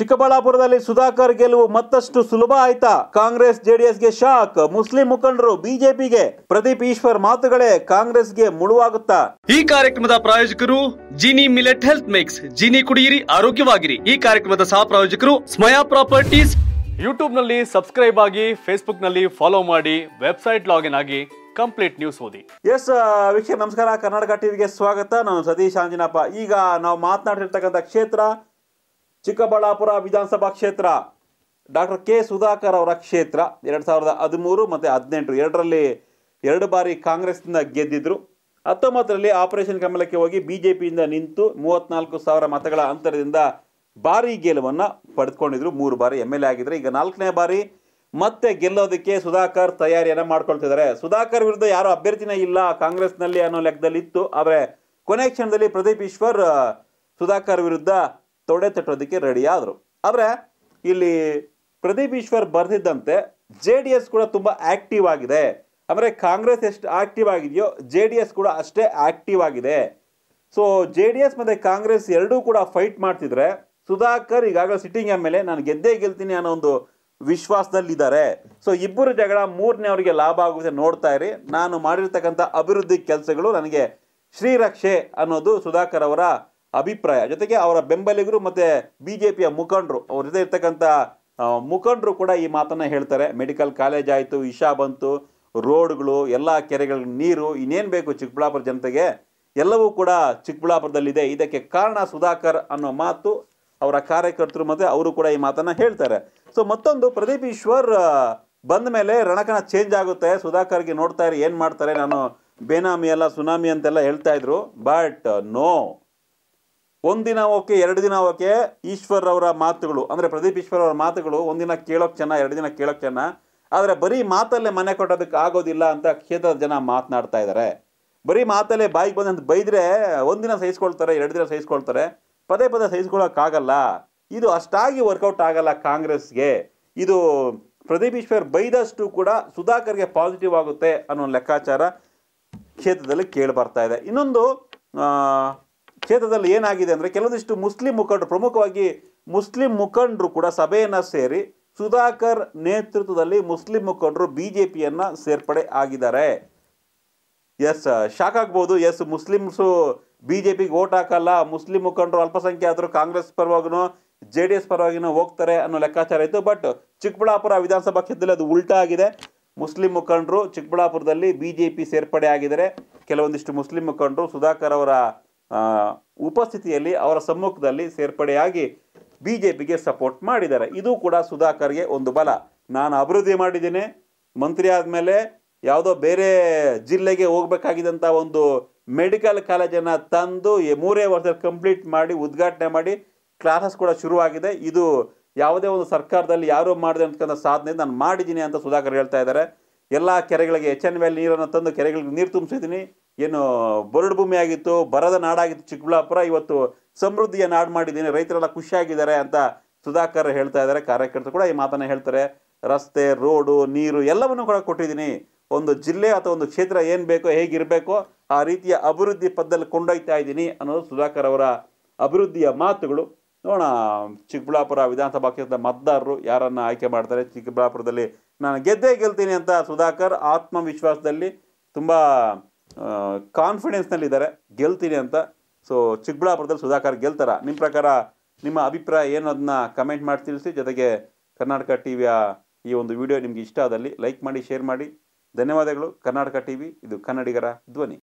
ಚಿಕ್ಕಬಳ್ಳಾಪುರದಲ್ಲಿ ಸುಧಾಕರ್ ಗೆಲುವು ಮತ್ತಷ್ಟು ಸುಲಭ ಆಯ್ತಾ ಕಾಂಗ್ರೆಸ್ ಜೆಡಿಎಸ್ಗೆ ಶಾಕ್ ಮುಸ್ಲಿಂ ಮುಖಂಡರು ಬಿಜೆಪಿಗೆ ಪ್ರದೀಪ್ ಈಶ್ವರ್ ಮಾತುಗಳೇ ಕಾಂಗ್ರೆಸ್ಗೆ ಮುಳುವಾಗುತ್ತಾ ಈ ಕಾರ್ಯಕ್ರಮದ ಪ್ರಾಯೋಜಕರು Jini millet health mix Jini ಕುಡಿಯಿರಿ ಆರೋಗ್ಯವಾಗಿರಿ ಈ ಕಾರ್ಯಕ್ರಮದ ಸಹ ಪ್ರಾಯೋಜಕರು ಸ್ಮಯಾ ಪ್ರಾಪರ್ಟೀಸ್ ಯೂಟ್ಯೂಬ್ ನಲ್ಲಿ ಸಬ್ಸ್ಕ್ರೈಬ್ ಆಗಿ ಫೇಸ್ಬುಕ್ ನಲ್ಲಿ ಫಾಲೋ ಮಾಡಿ ವೆಬ್ಸೈಟ್ ಲಾಗಿನ್ ಆಗಿ ಕಂಪ್ಲೀಟ್ ನ್ಯೂಸ್ ಓದಿ ಎಸ್ ವೀಕ್ಷಕ ನಮಸ್ಕಾರ ಕರ್ನಾಟಕ ಟಿವಿಗೆ ಸ್ವಾಗತ ನಾನು ಸತೀಶ್ ಆಂಜನಪ್ಪ ಈಗ ನಾವು ಮಾತನಾಡಿರ್ತಕ್ಕಂಥ ಕ್ಷೇತ್ರ ಚಿಕ್ಕಬಳ್ಳಾಪುರ ವಿಧಾನಸಭಾ ಕ್ಷೇತ್ರ ಡಾಕ್ಟರ್ ಕೆ ಸುಧಾಕರ್ ಅವರ ಕ್ಷೇತ್ರ ಎರಡು ಸಾವಿರದ ಹದಿಮೂರು ಮತ್ತು ಹದಿನೆಂಟು ಎರಡರಲ್ಲಿ ಎರಡು ಬಾರಿ ಕಾಂಗ್ರೆಸ್ನಿಂದ ಗೆದ್ದಿದ್ರು ಹತ್ತೊಂಬತ್ತರಲ್ಲಿ ಆಪರೇಷನ್ ಕಮಲಕ್ಕೆ ಹೋಗಿ ಬಿ ಜೆ ಪಿಯಿಂದ ನಿಂತು ಮೂವತ್ತ್ನಾಲ್ಕು ಸಾವಿರ ಮತಗಳ ಅಂತರದಿಂದ ಭಾರಿ ಗೆಲುವನ್ನು ಪಡೆದುಕೊಂಡಿದ್ರು ಮೂರು ಬಾರಿ ಎಮ್ ಎಲ್ ಎ ಆಗಿದ್ದರು ಈಗ ನಾಲ್ಕನೇ ಬಾರಿ ಮತ್ತೆ ಗೆಲ್ಲೋದಕ್ಕೆ ಸುಧಾಕರ್ ತಯಾರಿಯನ್ನು ಮಾಡ್ಕೊಳ್ತಿದ್ದಾರೆ ಸುಧಾಕರ್ ವಿರುದ್ಧ ಯಾರು ಅಭ್ಯರ್ಥಿನೇ ಇಲ್ಲ ಕಾಂಗ್ರೆಸ್ನಲ್ಲಿ ಅನ್ನೋ ಲೆಕ್ಕದಲ್ಲಿ ಇತ್ತು ಆದರೆ ಕೊನೆ ಕ್ಷಣದಲ್ಲಿ ಪ್ರದೀಪ್ ಈಶ್ವರ್ ಸುಧಾಕರ್ ವಿರುದ್ಧ ತೊಡೆ ತಟ್ಟೋದಕ್ಕೆ ರೆಡಿ ಆದರೆ ಇಲ್ಲಿ ಪ್ರದೀಪ್ ಈಶ್ವರ್ ಬರೆದಿದ್ದಂತೆ ಜೆ ಡಿ ಎಸ್ ಕೂಡ ತುಂಬ ಆ್ಯಕ್ಟಿವ್ ಆಗಿದೆ ಅಂದರೆ ಕಾಂಗ್ರೆಸ್ ಎಷ್ಟು ಆ್ಯಕ್ಟಿವ್ ಆಗಿದೆಯೋ ಜೆ ಡಿ ಎಸ್ ಕೂಡ ಅಷ್ಟೇ ಆ್ಯಕ್ಟಿವ್ ಆಗಿದೆ ಸೊ ಜೆ ಡಿ ಎಸ್ ಮತ್ತು ಕಾಂಗ್ರೆಸ್ ಎರಡೂ ಕೂಡ ಫೈಟ್ ಮಾಡ್ತಿದ್ರೆ ಸುಧಾಕರ್ ಈಗಾಗಲೇ ಸಿಟ್ಟಿಂಗ್ ಎಮ್ ಎಲ್ ಎ ನಾನು ಗೆದ್ದೇ ಗೆಲ್ತೀನಿ ಅನ್ನೋ ಒಂದು ವಿಶ್ವಾಸದಲ್ಲಿದ್ದಾರೆ ಸೊ ಇಬ್ಬರು ಜಗಳ ಮೂರನೇ ಅವರಿಗೆ ಲಾಭ ಆಗುತ್ತೆ ನೋಡ್ತಾ ಇರಿ ನಾನು ಮಾಡಿರ್ತಕ್ಕಂಥ ಅಭಿವೃದ್ಧಿ ಕೆಲಸಗಳು ನನಗೆ ಶ್ರೀರಕ್ಷೆ ಅನ್ನೋದು ಸುಧಾಕರ್ ಅವರ ಅಭಿಪ್ರಾಯ ಜೊತೆಗೆ ಅವರ ಬೆಂಬಲಿಗರು ಮತ್ತು ಬಿ ಜೆ ಪಿಯ ಮುಖಂಡರು ಅವ್ರ ಜೊತೆ ಇರ್ತಕ್ಕಂಥ ಮುಖಂಡರು ಕೂಡ ಈ ಮಾತನ್ನು ಹೇಳ್ತಾರೆ ಮೆಡಿಕಲ್ ಕಾಲೇಜ್ ಆಯಿತು ಇಶಾ ಬಂತು ರೋಡ್ಗಳು ಎಲ್ಲ ಕೆರೆಗಳ ನೀರು ಇನ್ನೇನು ಬೇಕು ಚಿಕ್ಕಬಳ್ಳಾಪುರ ಜನತೆಗೆ ಎಲ್ಲವೂ ಕೂಡ ಚಿಕ್ಕಬಳ್ಳಾಪುರದಲ್ಲಿದೆ ಇದಕ್ಕೆ ಕಾರಣ ಸುಧಾಕರ್ ಅನ್ನೋ ಮಾತು ಅವರ ಕಾರ್ಯಕರ್ತರು ಮತ್ತು ಅವರು ಕೂಡ ಈ ಮಾತನ್ನು ಹೇಳ್ತಾರೆ ಸೊ ಮತ್ತೊಂದು ಪ್ರದೀಪ್ ಈಶ್ವರ್ ಬಂದ ಮೇಲೆ ರಣಕಣ ಚೇಂಜ್ ಆಗುತ್ತೆ ಸುಧಾಕರ್ಗೆ ನೋಡ್ತಾ ಇರಿ ಏನು ಮಾಡ್ತಾರೆ ನಾನು ಬೇನಾಮಿ ಎಲ್ಲ ಸುನಾಮಿ ಅಂತೆಲ್ಲ ಹೇಳ್ತಾ ಇದ್ರು ಬಟ್ ನೋ ಒಂದಿನ ಓಕೆ ಎರಡು ದಿನ ಓಕೆ ಈಶ್ವರ್ ಅವರ ಮಾತುಗಳು ಅಂದರೆ ಪ್ರದೀಪ್ ಈಶ್ವರ್ ಅವರ ಮಾತುಗಳು ಒಂದಿನ ಕೇಳೋಕೆ ಚೆನ್ನ ಎರಡು ದಿನ ಕೇಳೋಕೆ ಚೆನ್ನ ಆದರೆ ಬರೀ ಮಾತಲ್ಲೇ ಮನೆ ಕೊಟ್ಟೋದಕ್ಕೆ ಆಗೋದಿಲ್ಲ ಅಂತ ಕ್ಷೇತ್ರದ ಜನ ಮಾತನಾಡ್ತಾ ಇದ್ದಾರೆ ಬರೀ ಮಾತಲ್ಲೇ ಬಾಯಿಗೆ ಬಂದಂತ ಬೈದರೆ ಒಂದಿನ ಸಹಿಸ್ಕೊಳ್ತಾರೆ ಎರಡು ದಿನ ಸಹಿಸ್ಕೊಳ್ತಾರೆ ಪದೇ ಪದೇ ಸಹಿಸ್ಕೊಳ್ಳೋಕ್ಕಾಗಲ್ಲ ಇದು ಅಷ್ಟಾಗಿ ವರ್ಕೌಟ್ ಆಗಲ್ಲ ಕಾಂಗ್ರೆಸ್ಗೆ ಇದು ಪ್ರದೀಪ್ ಈಶ್ವರ್ ಬೈದಷ್ಟು ಕೂಡ ಸುಧಾಕರ್ಗೆ ಪಾಸಿಟಿವ್ ಆಗುತ್ತೆ ಅನ್ನೋ ಲೆಕ್ಕಾಚಾರ ಕ್ಷೇತ್ರದಲ್ಲಿ ಕೇಳಿ ಬರ್ತಾ ಇದೆ ಇನ್ನೊಂದು ಕ್ಷೇತ್ರದಲ್ಲಿ ಏನಾಗಿದೆ ಅಂದರೆ ಕೆಲವೊಂದಿಷ್ಟು ಮುಸ್ಲಿಂ ಮುಖಂಡರು ಪ್ರಮುಖವಾಗಿ ಮುಸ್ಲಿಂ ಮುಖಂಡರು ಕೂಡ ಸಭೆಯನ್ನು ಸೇರಿ ಸುಧಾಕರ್ ನೇತೃತ್ವದಲ್ಲಿ ಮುಸ್ಲಿಂ ಮುಖಂಡರು ಬಿ ಜೆ ಪಿಯನ್ನು ಸೇರ್ಪಡೆ ಆಗಿದ್ದಾರೆ ಎಸ್ ಶಾಕ್ ಆಗ್ಬೋದು ಎಸ್ ಮುಸ್ಲಿಮ್ಸು ಬಿ ಜೆ ಪಿಗೆ ಓಟ್ ಹಾಕಲ್ಲ ಮುಸ್ಲಿಂ ಮುಖಂಡರು ಆದರೂ ಕಾಂಗ್ರೆಸ್ ಪರವಾಗಿನೂ ಜೆ ಡಿ ಎಸ್ ಪರವಾಗಿನೂ ಹೋಗ್ತಾರೆ ಅನ್ನೋ ಲೆಕ್ಕಾಚಾರ ಇತ್ತು ಬಟ್ ಚಿಕ್ಕಬಳ್ಳಾಪುರ ವಿಧಾನಸಭಾ ಕ್ಷೇತ್ರದಲ್ಲಿ ಅದು ಉಲ್ಟಾ ಆಗಿದೆ ಮುಸ್ಲಿಂ ಮುಖಂಡರು ಚಿಕ್ಕಬಳ್ಳಾಪುರದಲ್ಲಿ ಬಿ ಜೆ ಪಿ ಸೇರ್ಪಡೆ ಆಗಿದ್ದಾರೆ ಕೆಲವೊಂದಿಷ್ಟು ಮುಸ್ಲಿಂ ಮುಖಂಡರು ಸುಧಾಕರ್ ಅವರ ಉಪಸ್ಥಿತಿಯಲ್ಲಿ ಅವರ ಸಮ್ಮುಖದಲ್ಲಿ ಸೇರ್ಪಡೆಯಾಗಿ ಬಿ ಜೆ ಪಿಗೆ ಸಪೋರ್ಟ್ ಮಾಡಿದ್ದಾರೆ ಇದು ಕೂಡ ಸುಧಾಕರ್ಗೆ ಒಂದು ಬಲ ನಾನು ಅಭಿವೃದ್ಧಿ ಮಾಡಿದ್ದೀನಿ ಮಂತ್ರಿ ಆದಮೇಲೆ ಯಾವುದೋ ಬೇರೆ ಜಿಲ್ಲೆಗೆ ಹೋಗಬೇಕಾಗಿದ್ದಂಥ ಒಂದು ಮೆಡಿಕಲ್ ಕಾಲೇಜನ್ನು ತಂದು ಮೂರೇ ವರ್ಷದಲ್ಲಿ ಕಂಪ್ಲೀಟ್ ಮಾಡಿ ಉದ್ಘಾಟನೆ ಮಾಡಿ ಕ್ಲಾಸಸ್ ಕೂಡ ಶುರುವಾಗಿದೆ ಇದು ಯಾವುದೇ ಒಂದು ಸರ್ಕಾರದಲ್ಲಿ ಯಾರು ಮಾಡಿದೆ ಅಂತಕ್ಕಂಥ ಸಾಧನೆ ನಾನು ಮಾಡಿದ್ದೀನಿ ಅಂತ ಸುಧಾಕರ್ ಹೇಳ್ತಾ ಇದ್ದಾರೆ ಎಲ್ಲ ಕೆರೆಗಳಿಗೆ ಎಚ್ ಎನ್ ವೆಲ್ ನೀರನ್ನು ತಂದು ಕೆರೆಗಳಿಗೆ ನೀರು ತುಂಬಿಸಿದ್ದೀನಿ ಏನು ಬರಡು ಭೂಮಿ ಆಗಿತ್ತು ಬರದ ನಾಡಾಗಿತ್ತು ಚಿಕ್ಕಬಳ್ಳಾಪುರ ಇವತ್ತು ಸಮೃದ್ಧಿಯ ನಾಡು ಮಾಡಿದ್ದೀನಿ ರೈತರೆಲ್ಲ ಖುಷಿಯಾಗಿದ್ದಾರೆ ಅಂತ ಸುಧಾಕರ್ ಹೇಳ್ತಾ ಇದ್ದಾರೆ ಕಾರ್ಯಕರ್ತರು ಕೂಡ ಈ ಮಾತನ್ನು ಹೇಳ್ತಾರೆ ರಸ್ತೆ ರೋಡು ನೀರು ಎಲ್ಲವನ್ನು ಕೂಡ ಕೊಟ್ಟಿದ್ದೀನಿ ಒಂದು ಜಿಲ್ಲೆ ಅಥವಾ ಒಂದು ಕ್ಷೇತ್ರ ಏನು ಬೇಕೋ ಹೇಗಿರಬೇಕೋ ಆ ರೀತಿಯ ಅಭಿವೃದ್ಧಿ ಪದ್ದಲ್ಲಿ ಕೊಂಡೊಯ್ತಾ ಇದ್ದೀನಿ ಅನ್ನೋದು ಸುಧಾಕರ್ ಅವರ ಅಭಿವೃದ್ಧಿಯ ಮಾತುಗಳು ನೋಡೋಣ ಚಿಕ್ಕಬಳ್ಳಾಪುರ ವಿಧಾನಸಭಾ ಕ್ಷೇತ್ರದ ಮತದಾರರು ಯಾರನ್ನು ಆಯ್ಕೆ ಮಾಡ್ತಾರೆ ಚಿಕ್ಕಬಳ್ಳಾಪುರದಲ್ಲಿ ನಾನು ಗೆದ್ದೇ ಗೆಲ್ತೀನಿ ಅಂತ ಸುಧಾಕರ್ ಆತ್ಮವಿಶ್ವಾಸದಲ್ಲಿ ತುಂಬ ಕಾನ್ಫಿಡೆನ್ಸ್ನಲ್ಲಿದ್ದಾರೆ ಗೆಲ್ತೀನಿ ಅಂತ ಸೊ ಚಿಕ್ಕಬಳ್ಳಾಪುರದಲ್ಲಿ ಸುಧಾಕರ್ ಗೆಲ್ತಾರ ನಿಮ್ಮ ಪ್ರಕಾರ ನಿಮ್ಮ ಅಭಿಪ್ರಾಯ ಏನು ಅದನ್ನ ಕಮೆಂಟ್ ಮಾಡಿ ತಿಳಿಸಿ ಜೊತೆಗೆ ಕರ್ನಾಟಕ ಟಿ ವಿಯ ಈ ಒಂದು ವಿಡಿಯೋ ನಿಮಗೆ ಇಷ್ಟ ಆದಲ್ಲಿ ಲೈಕ್ ಮಾಡಿ ಶೇರ್ ಮಾಡಿ ಧನ್ಯವಾದಗಳು ಕರ್ನಾಟಕ ಟಿ ವಿ ಇದು ಕನ್ನಡಿಗರ ಧ್ವನಿ